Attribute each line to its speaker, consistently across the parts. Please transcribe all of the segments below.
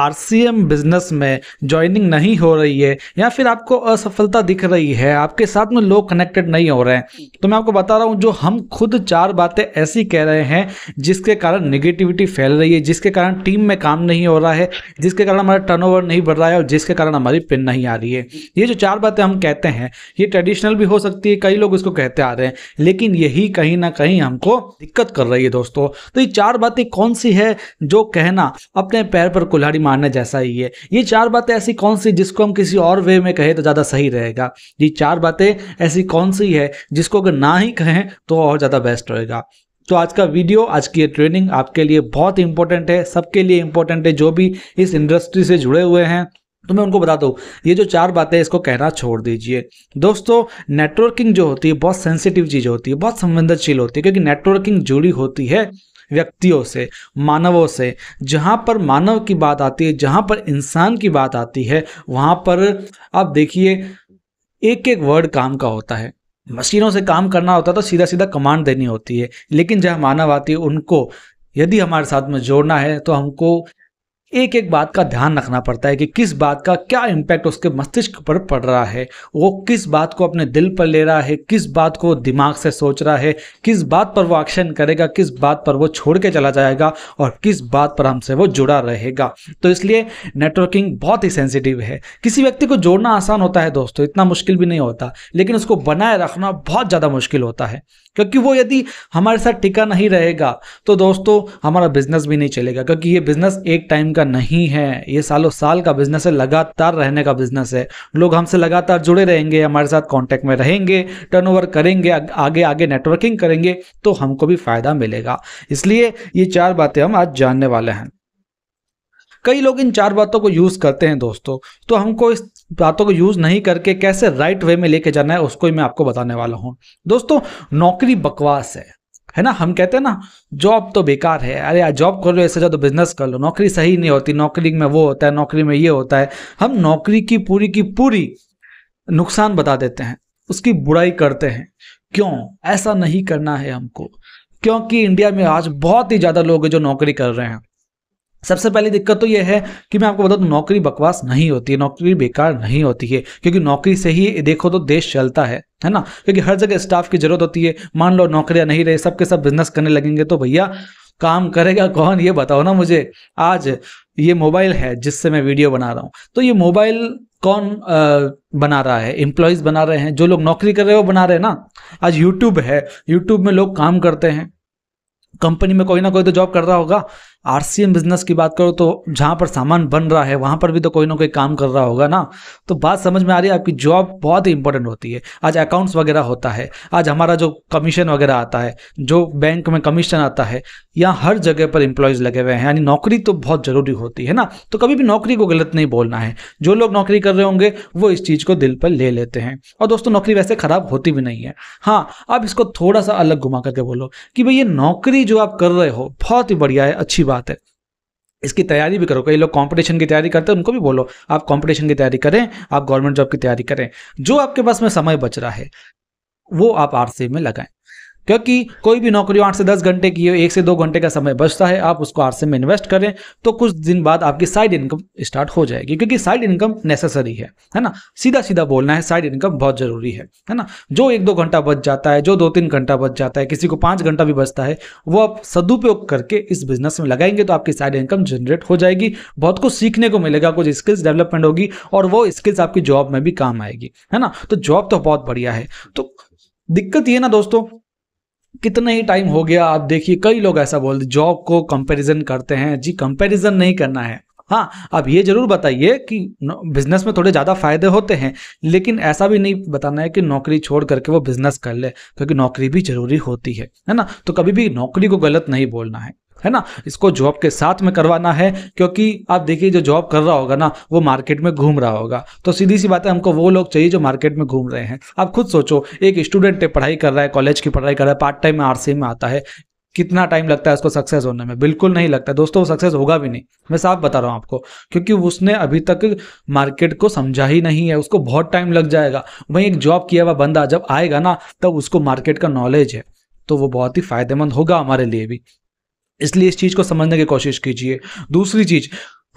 Speaker 1: RCM business में joining नहीं हो रही है या फिर आपको असफलता दिख रही है आपके साथ में लोग कनेक्टेड नहीं हो रहे हैं तो मैं आपको बता रहा हूँ जो हम खुद चार बातें ऐसी कह रहे हैं जिसके कारण निगेटिविटी फैल रही है जिसके कारण टीम में काम नहीं हो रहा है जिसके कारण हमारा ओवर नहीं बढ़ रहा है और जिसके कारण हमारी पिन नहीं आ रही है ये जो चार बातें हम कहते हैं ये ट्रेडिशनल भी हो सकती है कई लोग इसको कहते आ रहे हैं लेकिन यही कहीं ना कहीं हमको दिक्कत कर रही है दोस्तों तो ये चार बातें कौन सी है जो कहना अपने पैर पर कुल्हाड़ी मानने जैसा ही है ये चार बातें ऐसी कौन सी जिसको हम किसी और वे में कहें तो ज़्यादा सही रहेगा ये चार बातें ऐसी कौन सी है जिसको अगर ना ही कहें तो और ज़्यादा बेस्ट रहेगा तो आज का वीडियो आज की ये ट्रेनिंग आपके लिए बहुत इंपॉर्टेंट है सबके लिए इंपॉर्टेंट है जो भी इस इंडस्ट्री से जुड़े हुए हैं तो मैं उनको बता दूँ ये जो चार बातें इसको कहना छोड़ दीजिए दोस्तों नेटवर्किंग जो होती है बहुत सेंसिटिव चीज़ होती है बहुत संवेदनशील होती है क्योंकि नेटवर्किंग जुड़ी होती है व्यक्तियों से मानवों से जहाँ पर मानव की बात आती है जहाँ पर इंसान की बात आती है वहाँ पर आप देखिए एक एक वर्ड काम का होता है मशीनों से काम करना होता है तो सीधा सीधा कमांड देनी होती है लेकिन जहाँ मानव आती है उनको यदि हमारे साथ में जोड़ना है तो हमको एक एक बात का ध्यान रखना पड़ता है कि किस बात का क्या इम्पैक्ट उसके मस्तिष्क पर पड़ रहा है वो किस बात को अपने दिल पर ले रहा है किस बात को दिमाग से सोच रहा है किस बात पर वो एक्शन करेगा किस बात पर वो छोड़ के चला जाएगा और किस बात पर हमसे वो जुड़ा रहेगा तो इसलिए नेटवर्किंग बहुत ही सेंसिटिव है किसी व्यक्ति को जोड़ना आसान होता है दोस्तों इतना मुश्किल भी नहीं होता लेकिन उसको बनाए रखना बहुत ज़्यादा मुश्किल होता है क्योंकि वो यदि हमारे साथ टिका नहीं रहेगा तो दोस्तों हमारा बिजनेस भी नहीं चलेगा क्योंकि ये बिजनेस एक टाइम का का नहीं है ये सालों साल का बिजनेस है लगातार रहने का बिजनेस है लोग हमसे लगातार जुड़े रहेंगे हमारे साथ कांटेक्ट में रहेंगे टर्नओवर करेंगे आगे आगे नेटवर्किंग करेंगे तो हमको भी फायदा मिलेगा इसलिए ये चार बातें हम आज जानने वाले हैं कई लोग इन चार बातों को यूज करते हैं दोस्तों तो हमको इस बातों को यूज नहीं करके कैसे राइट वे में लेके जाना है उसको ही मैं आपको बताने वाला हूं दोस्तों नौकरी बकवास है है ना हम कहते हैं ना जॉब तो बेकार है अरे यार जॉब कर लो ऐसे ज़्यादा तो बिजनेस कर लो नौकरी सही नहीं होती नौकरी में वो होता है नौकरी में ये होता है हम नौकरी की पूरी की पूरी नुकसान बता देते हैं उसकी बुराई करते हैं क्यों ऐसा नहीं करना है हमको क्योंकि इंडिया में आज बहुत ही ज़्यादा लोग हैं जो नौकरी कर रहे हैं सबसे पहली दिक्कत तो यह है कि मैं आपको बता दूं नौकरी बकवास नहीं होती है नौकरी बेकार नहीं होती है क्योंकि नौकरी से ही देखो तो देश चलता है है ना क्योंकि हर जगह स्टाफ की जरूरत होती है मान लो नौकरियां नहीं रही सबके सब बिजनेस करने लगेंगे तो भैया काम करेगा कौन ये बताओ ना मुझे आज ये मोबाइल है जिससे मैं वीडियो बना रहा हूँ तो ये मोबाइल कौन आ, बना रहा है एम्प्लॉयज बना रहे हैं जो लोग नौकरी कर रहे हो बना रहे हैं ना आज यूट्यूब है यूट्यूब में लोग काम करते हैं कंपनी में कोई ना कोई तो जॉब कर रहा होगा आर बिजनेस की बात करो तो जहाँ पर सामान बन रहा है वहाँ पर भी तो कोई ना कोई काम कर रहा होगा ना तो बात समझ में आ रही है आपकी जॉब बहुत ही इंपॉर्टेंट होती है आज अकाउंट्स वगैरह होता है आज हमारा जो कमीशन वगैरह आता है जो बैंक में कमीशन आता है यहाँ हर जगह पर इंप्लॉयज लगे हुए हैं यानी नौकरी तो बहुत ज़रूरी होती है ना तो कभी भी नौकरी को गलत नहीं बोलना है जो लोग नौकरी कर रहे होंगे वो इस चीज़ को दिल पर ले लेते हैं और दोस्तों नौकरी वैसे ख़राब होती भी नहीं है हाँ आप इसको थोड़ा सा अलग घुमा करके बोलो कि भाई ये नौकरी जो आप कर रहे हो बहुत ही बढ़िया है अच्छी बात है इसकी तैयारी भी करो कई लोग कंपटीशन की तैयारी करते हैं उनको भी बोलो आप कंपटीशन की तैयारी करें आप गवर्नमेंट जॉब की तैयारी करें जो आपके पास में समय बच रहा है वो आप आरसी में लगाएं क्योंकि कोई भी नौकरी आठ से दस घंटे की हो एक से दो घंटे का समय बचता है आप उसको आरसे में इन्वेस्ट करें तो कुछ दिन बाद आपकी साइड इनकम स्टार्ट हो जाएगी क्योंकि साइड इनकम नेसेसरी है है ना सीधा सीधा बोलना है साइड इनकम बहुत जरूरी है है ना जो एक दो घंटा बच जाता है जो दो तीन घंटा बच जाता है किसी को पाँच घंटा भी बचता है वो आप सदुपयोग करके इस बिजनेस में लगाएंगे तो आपकी साइड इनकम जनरेट हो जाएगी बहुत कुछ सीखने को मिलेगा कुछ स्किल्स डेवलपमेंट होगी और वो स्किल्स आपकी जॉब में भी काम आएगी है ना तो जॉब तो बहुत बढ़िया है तो दिक्कत ये ना दोस्तों कितना ही टाइम हो गया आप देखिए कई लोग ऐसा बोलते जॉब को कंपैरिजन करते हैं जी कंपैरिजन नहीं करना है हाँ आप ये जरूर बताइए कि बिजनेस में थोड़े ज़्यादा फायदे होते हैं लेकिन ऐसा भी नहीं बताना है कि नौकरी छोड़ करके वो बिजनेस कर ले क्योंकि नौकरी भी जरूरी होती है है ना तो कभी भी नौकरी को गलत नहीं बोलना है है ना इसको जॉब के साथ में करवाना है क्योंकि आप देखिए जो जॉब कर रहा होगा ना वो मार्केट में घूम रहा होगा तो सीधी सी बात है हमको वो लोग चाहिए जो मार्केट में घूम रहे हैं आप खुद सोचो एक स्टूडेंट पढ़ाई कर रहा है कॉलेज की पढ़ाई कर रहा है पार्ट टाइम में आरसी में आता है कितना टाइम लगता है उसको सक्सेस होने में बिल्कुल नहीं लगता दोस्तों वो सक्सेस होगा भी नहीं मैं साफ बता रहा हूँ आपको क्योंकि उसने अभी तक मार्केट को समझा ही नहीं है उसको बहुत टाइम लग जाएगा वहीं एक जॉब किया हुआ बंदा जब आएगा ना तब उसको मार्केट का नॉलेज है तो वो बहुत ही फायदेमंद होगा हमारे लिए भी इसलिए इस चीज़ को समझने की कोशिश कीजिए दूसरी चीज़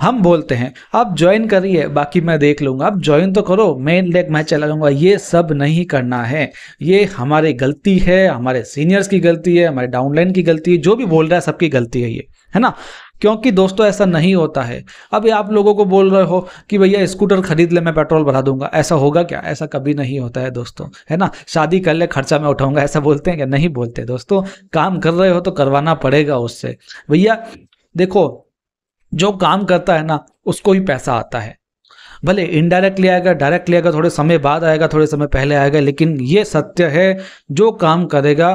Speaker 1: हम बोलते हैं आप ज्वाइन करिए बाकी मैं देख लूँगा आप ज्वाइन तो करो मेन लेग मैं चला लूँगा ये सब नहीं करना है ये हमारी गलती है हमारे सीनियर्स की गलती है हमारे डाउनलाइन की गलती है जो भी बोल रहा है सबकी गलती है ये है ना क्योंकि दोस्तों ऐसा नहीं होता है अब आप लोगों को बोल रहे हो कि भैया स्कूटर खरीद ले मैं पेट्रोल भरा दूंगा ऐसा होगा क्या ऐसा कभी नहीं होता है दोस्तों है ना शादी कर ले खर्चा मैं उठाऊंगा ऐसा बोलते हैं क्या नहीं बोलते दोस्तों काम कर रहे हो तो करवाना पड़ेगा उससे भैया देखो जो काम करता है ना उसको ही पैसा आता है भले इनडायरेक्टली आएगा डायरेक्टली आएगा थोड़े समय बाद आएगा थोड़े समय पहले आएगा लेकिन ये सत्य है जो काम करेगा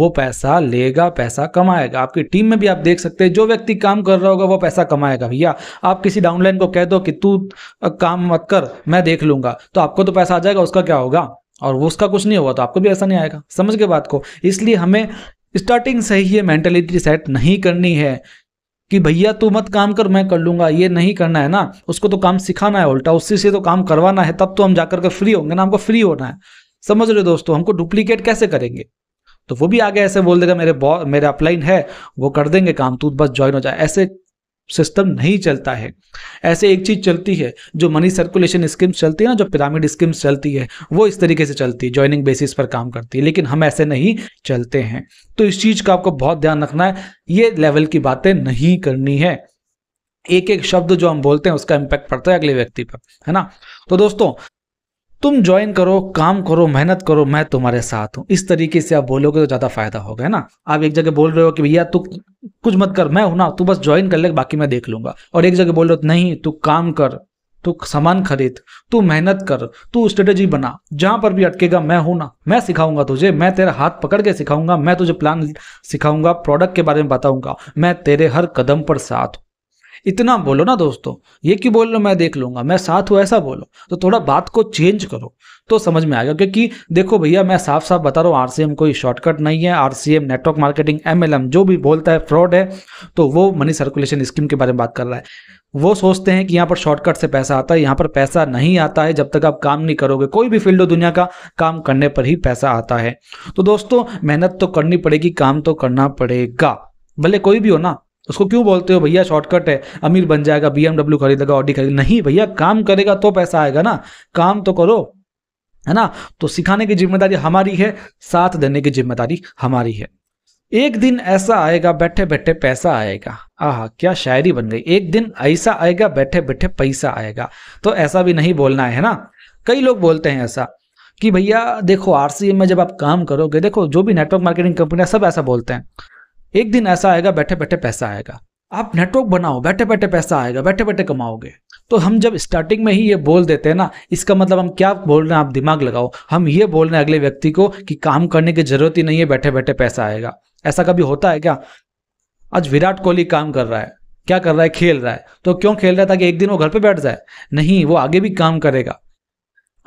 Speaker 1: वो पैसा लेगा पैसा कमाएगा आपकी टीम में भी आप देख सकते हैं जो व्यक्ति काम कर रहा होगा वो पैसा कमाएगा भैया आप किसी डाउनलाइन को कह दो कि तू काम मत कर मैं देख लूंगा तो आपको तो पैसा आ जाएगा उसका क्या होगा और वो उसका कुछ नहीं होगा तो आपको भी ऐसा नहीं आएगा समझ के बात को इसलिए हमें स्टार्टिंग से ही ये मेंटेलिटी सेट नहीं करनी है कि भैया तू मत काम कर मैं कर लूंगा ये नहीं करना है ना उसको तो काम सिखाना है उल्टा उसी से तो काम करवाना है तब तो हम जाकर के फ्री होंगे ना हमको फ्री होना है समझ रहे दोस्तों हमको डुप्लीकेट कैसे करेंगे तो वो भी आगे ऐसे बोल देगा मेरे बॉ मेरा अपलाइन है वो कर देंगे काम तू बस ज्वाइन हो जाए ऐसे सिस्टम नहीं चलता है ऐसे एक चीज़ चलती है जो मनी सर्कुलेशन स्कीम्स चलती है ना जो पिरामिड स्कीम्स चलती है वो इस तरीके से चलती है ज्वाइनिंग बेसिस पर काम करती है लेकिन हम ऐसे नहीं चलते हैं तो इस चीज़ का आपको बहुत ध्यान रखना है ये लेवल की बातें नहीं करनी है एक एक शब्द जो हम बोलते हैं उसका इम्पैक्ट पड़ता है अगले व्यक्ति पर है ना तो दोस्तों तुम ज्वाइन करो काम करो मेहनत करो मैं तुम्हारे साथ हूँ इस तरीके से आप बोलोगे तो ज़्यादा फायदा होगा है ना आप एक जगह बोल रहे हो कि भैया तू कुछ मत कर मैं हूं ना तू बस ज्वाइन कर ले बाकी मैं देख लूंगा और एक जगह बोल रहे हो नहीं तू काम कर तू सामान खरीद तू मेहनत कर तू स्ट्रेटेजी बना जहां पर भी अटकेगा मैं हूं ना मैं सिखाऊंगा तुझे मैं तेरा हाथ पकड़ के सिखाऊंगा मैं तुझे प्लान सिखाऊंगा प्रोडक्ट के बारे में बताऊंगा मैं तेरे हर कदम पर साथ हूं इतना बोलो ना दोस्तों ये क्यों बोल रहे मैं देख लूंगा मैं साथ हूँ ऐसा बोलो तो थोड़ा बात को चेंज करो तो समझ में आएगा क्योंकि देखो भैया मैं साफ साफ बता रहा हूँ आर कोई शॉर्टकट नहीं है आर नेटवर्क मार्केटिंग एम जो भी बोलता है फ्रॉड है तो वो मनी सर्कुलेशन स्कीम के बारे में बात कर रहा है वो सोचते हैं कि यहाँ पर शॉर्टकट से पैसा आता है यहाँ पर पैसा नहीं आता है जब तक आप काम नहीं करोगे कोई भी फील्ड हो दुनिया का काम करने पर ही पैसा आता है तो दोस्तों मेहनत तो करनी पड़ेगी काम तो करना पड़ेगा भले कोई भी हो ना उसको क्यों बोलते हो भैया शॉर्टकट है अमीर बन जाएगा बी एमडब्ल्यू खरीदेगा ऑडी खरीदेगा नहीं भैया काम करेगा तो पैसा आएगा ना काम तो करो है ना तो सिखाने की जिम्मेदारी हमारी है साथ देने की जिम्मेदारी हमारी है एक दिन ऐसा आएगा बैठे बैठे पैसा आएगा आह क्या शायरी बन गई एक दिन ऐसा आएगा बैठे बैठे पैसा आएगा तो ऐसा भी नहीं बोलना है ना कई लोग बोलते हैं ऐसा कि भैया देखो आर में जब आप काम करोगे देखो जो भी नेटवर्क मार्केटिंग कंपनियां सब ऐसा बोलते हैं एक दिन ऐसा आएगा बैठे बैठे पैसा आएगा आप नेटवर्क बनाओ बैठे बैठे पैसा आएगा बैठे बैठे कमाओगे तो हम जब स्टार्टिंग में ही ये बोल देते हैं ना इसका मतलब हम क्या बोल रहे हैं आप दिमाग लगाओ हम ये बोल रहे हैं अगले व्यक्ति को कि काम करने की जरूरत ही नहीं है बैठे बैठे पैसा आएगा ऐसा कभी होता है क्या आज विराट कोहली काम कर रहा है क्या कर रहा है खेल रहा है तो क्यों खेल रहा है ताकि एक दिन वो घर पर बैठ जाए नहीं वो आगे भी काम करेगा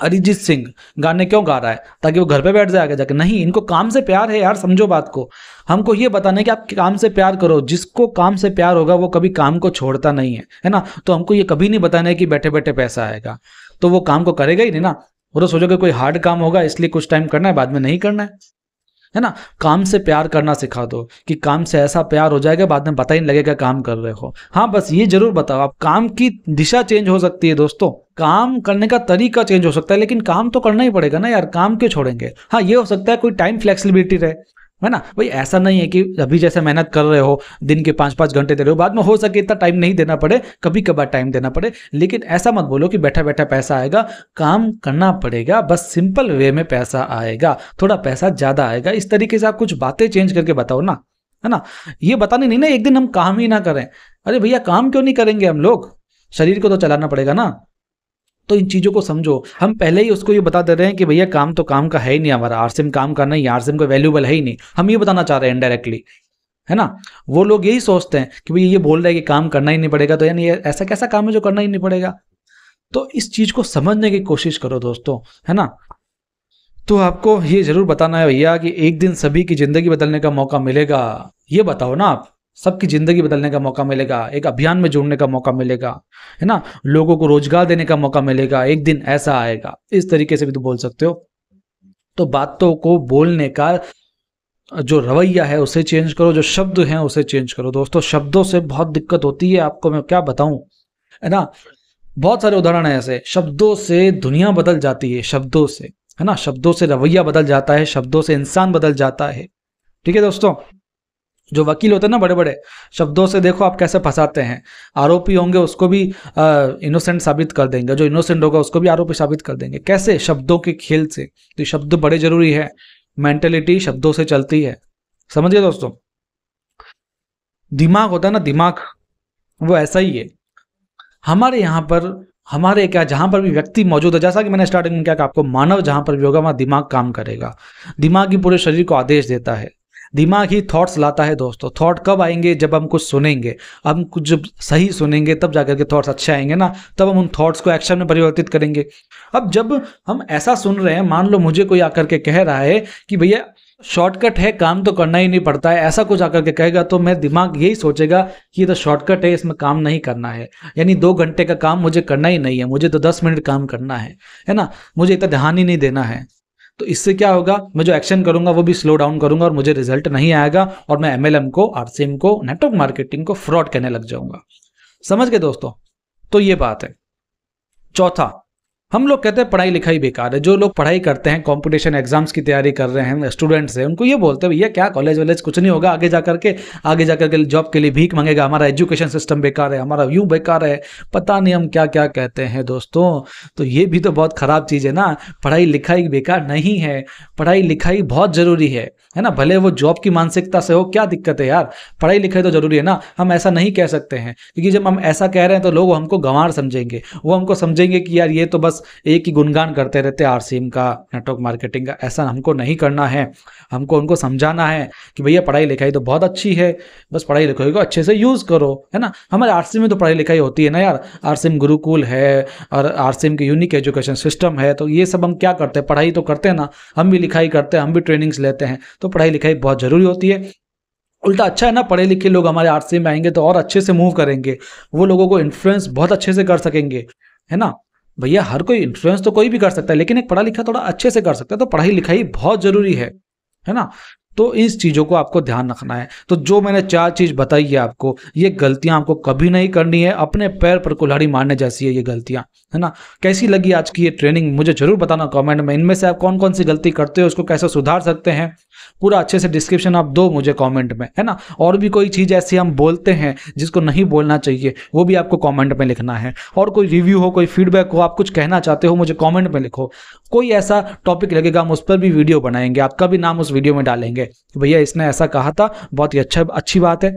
Speaker 1: अरिजीत सिंह गाने क्यों गा रहा है ताकि वो घर पे बैठ जाए आगे जाके नहीं इनको काम से प्यार है यार समझो बात को हमको ये बताने कि आप काम से प्यार करो जिसको काम से प्यार होगा वो कभी काम को छोड़ता नहीं है है ना तो हमको ये कभी नहीं बताना है कि बैठे बैठे पैसा आएगा तो वो काम को करेगा ही नहीं ना वो तो सोचोगे कोई हार्ड काम होगा इसलिए कुछ टाइम करना है बाद में नहीं करना है है ना काम से प्यार करना सिखा दो कि काम से ऐसा प्यार हो जाएगा बाद में पता ही नहीं लगेगा काम कर रहे हो हाँ बस ये जरूर बताओ आप काम की दिशा चेंज हो सकती है दोस्तों काम करने का तरीका चेंज हो सकता है लेकिन काम तो करना ही पड़ेगा ना यार काम क्यों छोड़ेंगे हाँ ये हो सकता है कोई टाइम फ्लेक्सिबिलिटी रहे है ना भाई ऐसा नहीं है कि अभी जैसे मेहनत कर रहे हो दिन के पाँच पाँच घंटे दे रहे हो बाद में हो सके इतना टाइम नहीं देना पड़े कभी कभार टाइम देना पड़े लेकिन ऐसा मत बोलो कि बैठा बैठा पैसा आएगा काम करना पड़ेगा बस सिंपल वे में पैसा आएगा थोड़ा पैसा ज़्यादा आएगा इस तरीके से आप कुछ बातें चेंज करके बताओ ना है ना ये बताने नहीं ना एक दिन हम काम ही ना करें अरे भैया काम क्यों नहीं करेंगे हम लोग शरीर को तो चलाना पड़ेगा ना तो इन चीज़ों को समझो हम पहले ही उसको ये बता दे रहे हैं कि भैया काम तो काम का है ही नहीं हमारा आरसीएम काम का नहीं आरसीएम का वैल्यूबल है ही नहीं हम ये बताना चाह रहे हैं इनडायरेक्टली है ना वो लोग यही सोचते हैं कि भैया ये बोल रहे हैं कि काम करना ही नहीं पड़ेगा तो यानी ऐसा कैसा काम है जो करना ही नहीं पड़ेगा तो इस चीज़ को समझने की कोशिश करो दोस्तों है ना तो आपको ये ज़रूर बताना है भैया कि एक दिन सभी की ज़िंदगी बदलने का मौका मिलेगा ये बताओ ना आप सबकी ज़िंदगी बदलने का मौका मिलेगा एक अभियान में जुड़ने का मौका मिलेगा है ना लोगों को रोजगार देने का मौका मिलेगा एक दिन ऐसा आएगा इस तरीके से भी तुम तो बोल सकते हो तो बातों को बोलने का जो रवैया है उसे चेंज करो जो शब्द हैं उसे चेंज करो दोस्तों शब्दों से बहुत दिक्कत होती है आपको मैं क्या बताऊं है ना बहुत सारे उदाहरण हैं ऐसे शब्दों से दुनिया बदल जाती है शब्दों से है ना शब्दों से रवैया बदल जाता है शब्दों से इंसान बदल जाता है ठीक है दोस्तों जो वकील होते हैं ना बड़े बड़े शब्दों से देखो आप कैसे फंसाते हैं आरोपी होंगे उसको भी इनोसेंट साबित कर देंगे जो इनोसेंट होगा उसको भी आरोपी साबित कर देंगे कैसे शब्दों के खेल से तो शब्द बड़े जरूरी है मेंटेलिटी शब्दों से चलती है समझिए दोस्तों दिमाग होता है ना दिमाग वो ऐसा ही है हमारे यहाँ पर हमारे क्या जहां पर भी व्यक्ति मौजूद है जैसा कि मैंने स्टार्टिंग में क्या आपको मानव जहां पर भी होगा वहां दिमाग काम करेगा दिमाग ही पूरे शरीर को आदेश देता है दिमाग ही थॉट्स लाता है दोस्तों थॉट कब आएंगे जब हम कुछ सुनेंगे हम कुछ जब सही सुनेंगे तब जाकर के थॉट्स अच्छे आएंगे ना तब हम उन थॉट्स को एक्शन में परिवर्तित करेंगे अब जब हम ऐसा सुन रहे हैं मान लो मुझे कोई आकर के कह रहा है कि भैया शॉर्टकट है काम तो करना ही नहीं पड़ता है ऐसा कुछ आकर के कहेगा तो मैं दिमाग यही सोचेगा कि ये तो शॉर्टकट है इसमें काम नहीं करना है यानी दो घंटे का काम मुझे करना ही नहीं है मुझे तो दस मिनट काम करना है है ना मुझे इतना ध्यान ही नहीं देना है तो इससे क्या होगा मैं जो एक्शन करूंगा वो भी स्लो डाउन करूंगा और मुझे रिजल्ट नहीं आएगा और मैं एमएलएम को आरसीएम को नेटवर्क मार्केटिंग को फ्रॉड कहने लग जाऊंगा समझ गए दोस्तों तो ये बात है चौथा हम लोग कहते हैं पढ़ाई लिखाई बेकार है जो लोग पढ़ाई करते हैं कंपटीशन एग्जाम्स की तैयारी कर रहे हैं स्टूडेंट्स हैं उनको ये बोलते हैं भैया क्या कॉलेज वॉलेज कुछ नहीं होगा आगे जा करके आगे जा करके जॉब के लिए भीख मांगेगा हमारा एजुकेशन सिस्टम बेकार है हमारा व्यू बेकार है पता नहीं हम क्या क्या कहते हैं दोस्तों तो ये भी तो बहुत ख़राब चीज़ है ना पढ़ाई लिखाई बेकार नहीं है पढ़ाई लिखाई बहुत ज़रूरी है है ना भले वो जॉब की मानसिकता से हो क्या दिक्कत है यार पढ़ाई लिखाई तो ज़रूरी है ना हम ऐसा नहीं कह सकते हैं क्योंकि जब हम ऐसा कह रहे हैं तो लोग हमको गंवार समझेंगे वो हमको समझेंगे कि यार ये तो बस एक ही गुणगान करते रहते आर का नेटवर्क मार्केटिंग का ऐसा हमको नहीं करना है हमको उनको समझाना है कि भैया पढ़ाई लिखाई तो बहुत अच्छी है बस पढ़ाई लिखाई को अच्छे से यूज़ करो है ना हमारे आर में तो पढ़ाई लिखाई होती है ना यार आर गुरुकुल है और आर के यूनिक एजुकेशन सिस्टम है तो ये सब हम क्या करते हैं पढ़ाई तो करते हैं ना हम भी लिखाई करते हैं हम भी ट्रेनिंग्स लेते हैं तो पढ़ाई लिखाई बहुत ज़रूरी होती है उल्टा अच्छा है ना पढ़े लिखे लोग हमारे आर में आएंगे तो और अच्छे से मूव करेंगे वो लोगों को इन्फ्लुएंस बहुत अच्छे से कर सकेंगे है ना भैया हर कोई इन्फ्लुएंस तो कोई भी कर सकता है लेकिन एक पढ़ा लिखा थोड़ा अच्छे से कर सकता है तो पढ़ाई लिखाई बहुत ज़रूरी है है ना तो इस चीज़ों को आपको ध्यान रखना है तो जो मैंने चार चीज़ बताई है आपको ये गलतियां आपको कभी नहीं करनी है अपने पैर पर कुल्हाड़ी मारने जैसी है ये गलतियां है ना कैसी लगी आज की ये ट्रेनिंग मुझे जरूर बताना कमेंट में इनमें से आप कौन कौन सी गलती करते हो उसको कैसे सुधार सकते हैं पूरा अच्छे से डिस्क्रिप्शन आप दो मुझे कमेंट में है ना और भी कोई चीज़ ऐसी हम बोलते हैं जिसको नहीं बोलना चाहिए वो भी आपको कमेंट में लिखना है और कोई रिव्यू हो कोई फीडबैक हो आप कुछ कहना चाहते हो मुझे कमेंट में लिखो कोई ऐसा टॉपिक लगेगा हम उस पर भी वीडियो बनाएंगे आपका भी नाम उस वीडियो में डालेंगे तो भैया इसने ऐसा कहा था बहुत ही अच्छा अच्छी बात है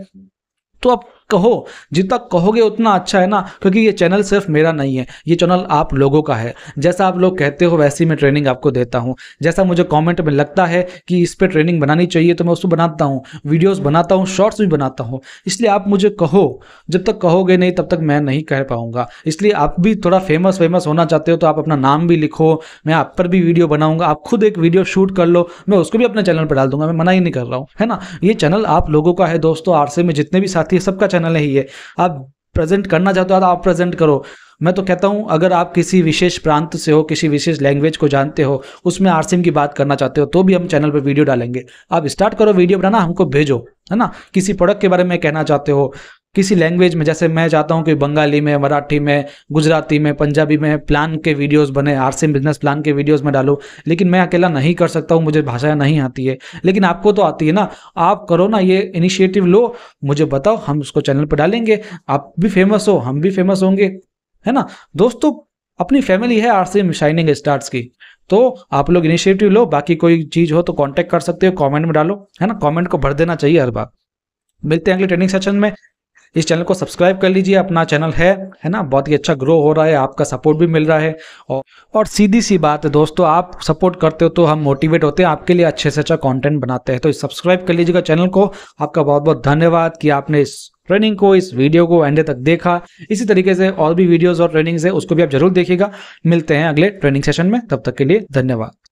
Speaker 1: तो आप कहो जितना कहोगे उतना अच्छा है ना क्योंकि ये चैनल सिर्फ मेरा नहीं है ये चैनल आप लोगों का है जैसा आप लोग कहते हो वैसी मैं ट्रेनिंग आपको देता हूँ जैसा मुझे कॉमेंट में लगता है कि इस पर ट्रेनिंग बनानी चाहिए तो मैं उसको बनाता हूँ वीडियोज़ बनाता हूँ शॉर्ट्स भी बनाता हूँ इसलिए आप मुझे कहो जब तक कहोगे नहीं तब तक मैं नहीं कह पाऊँगा इसलिए आप भी थोड़ा फेमस फेमस होना चाहते हो तो आप अपना नाम भी लिखो मैं आप पर भी वीडियो बनाऊँगा आप खुद एक वीडियो शूट कर लो मैं उसको भी अपने चैनल पर डाल दूंगा मैं मना ही नहीं कर रहा हूँ है ना ये चैनल आप लोगों का है दोस्तों आरसे में जितने भी साथी है सबका चैनल है ये आप प्रेजेंट करना चाहते हो तो आप प्रेजेंट करो मैं तो कहता हूं अगर आप किसी विशेष प्रांत से हो किसी विशेष लैंग्वेज को जानते हो उसमें आरसीएम की बात करना चाहते हो तो भी हम चैनल पर वीडियो डालेंगे आप स्टार्ट करो वीडियो बनाना हमको भेजो है ना किसी प्रोडक्ट के बारे में कहना चाहते हो किसी लैंग्वेज में जैसे मैं चाहता हूँ कि बंगाली में मराठी में गुजराती में पंजाबी में प्लान के वीडियोस बने आर बिजनेस प्लान के वीडियोस में डालो लेकिन मैं अकेला नहीं कर सकता हूँ मुझे भाषाएं नहीं आती है लेकिन आपको तो आती है ना आप करो ना ये इनिशिएटिव लो मुझे बताओ हम उसको चैनल पर डालेंगे आप भी फेमस हो हम भी फेमस होंगे है ना दोस्तों अपनी फैमिली है आर शाइनिंग स्टार्स की तो आप लोग इनिशिएटिव लो बाकी कोई चीज़ हो तो कॉन्टेक्ट कर सकते हो कॉमेंट में डालो है ना कॉमेंट को भर देना चाहिए हर बार मिलते हैं अगले ट्रेनिंग सेशन में इस चैनल को सब्सक्राइब कर लीजिए अपना चैनल है है ना बहुत ही अच्छा ग्रो हो रहा है आपका सपोर्ट भी मिल रहा है और, और सीधी सी बात है दोस्तों आप सपोर्ट करते हो तो हम मोटिवेट होते हैं आपके लिए अच्छे से अच्छा कॉन्टेंट बनाते हैं तो सब्सक्राइब कर लीजिएगा चैनल को आपका बहुत बहुत धन्यवाद कि आपने इस ट्रेनिंग को इस वीडियो को एंड तक देखा इसी तरीके से और भी वीडियोज़ और ट्रेनिंग्स है उसको भी आप जरूर देखिएगा मिलते हैं अगले ट्रेनिंग सेशन में तब तक के लिए धन्यवाद